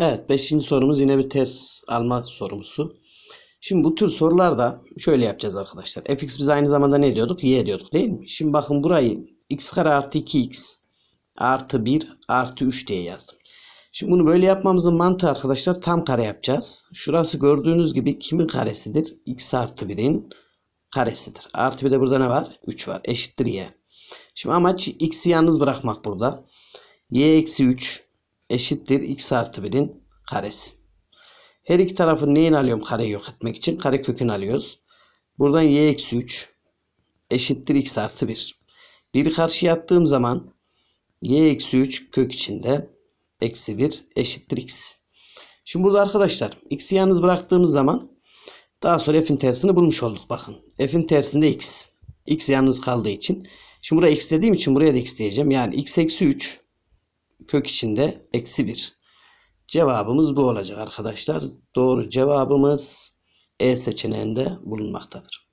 Evet, beşinci sorumuz yine bir ters alma sorumusu. Şimdi bu tür sorularda şöyle yapacağız arkadaşlar. fx biz aynı zamanda ne diyorduk? y diyorduk değil mi? Şimdi bakın burayı x kare artı 2x artı 1 artı 3 diye yazdım. Şimdi bunu böyle yapmamızın mantığı arkadaşlar tam kare yapacağız. Şurası gördüğünüz gibi kimin karesidir? x artı 1'in karesidir. Artı bir de burada ne var? 3 var. Eşittir y. Şimdi amaç x'i yalnız bırakmak burada. y eksi 3 eşittir x artı 1'in karesi. Her iki tarafın neyini alıyorum kareyi yok etmek için? Kare kökünü alıyoruz. Buradan y eksi 3 eşittir x artı 1. 1'i karşıya attığım zaman y eksi 3 kök içinde eksi 1 eşittir x. Şimdi burada arkadaşlar x'i yalnız bıraktığımız zaman daha sonra f'in tersini bulmuş olduk. Bakın f'in tersinde x. x yalnız kaldığı için. Şimdi buraya x dediğim için buraya da x diyeceğim. Yani x eksi 3 kök içinde eksi 1. Cevabımız bu olacak arkadaşlar. Doğru cevabımız E seçeneğinde bulunmaktadır.